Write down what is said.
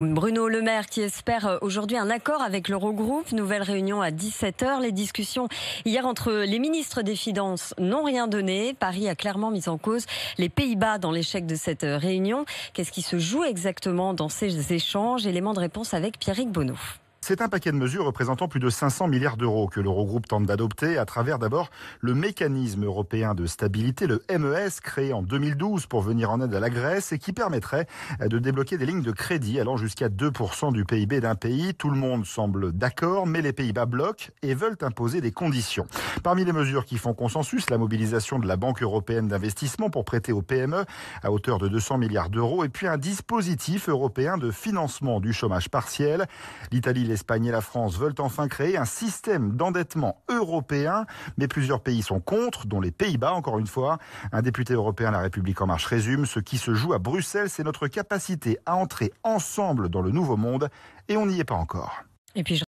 Bruno Le Maire qui espère euh, aujourd'hui un accord avec l'Eurogroupe. Nouvelle réunion à 17h. Les discussions hier entre les ministres des Finances n'ont rien donné. Paris a clairement mis en cause les Pays-Bas dans l'échec de cette euh, réunion. Qu'est-ce qui se joue exactement dans ces échanges Élément de réponse avec Pierrick Bonneau. C'est un paquet de mesures représentant plus de 500 milliards d'euros que l'Eurogroupe tente d'adopter à travers d'abord le mécanisme européen de stabilité, le MES, créé en 2012 pour venir en aide à la Grèce et qui permettrait euh, de débloquer des lignes de crédit allant jusqu'à 2% du PIB d'un pays. Tout le monde semble d'accord, mais les Pays-Bas bloquent et veulent imposer des conditions. Parmi les mesures qui font consensus, la mobilisation de la Banque européenne d'investissement pour prêter aux PME à hauteur de 200 milliards d'euros et puis un dispositif européen de financement du chômage partiel. L'Italie l'Espagne et la France veulent enfin créer un système d'endettement européen, mais plusieurs pays sont contre, dont les Pays-Bas, encore une fois. Un député européen La République En Marche résume, ce qui se joue à Bruxelles, c'est notre capacité à entrer ensemble dans le nouveau monde, et on n'y est pas encore.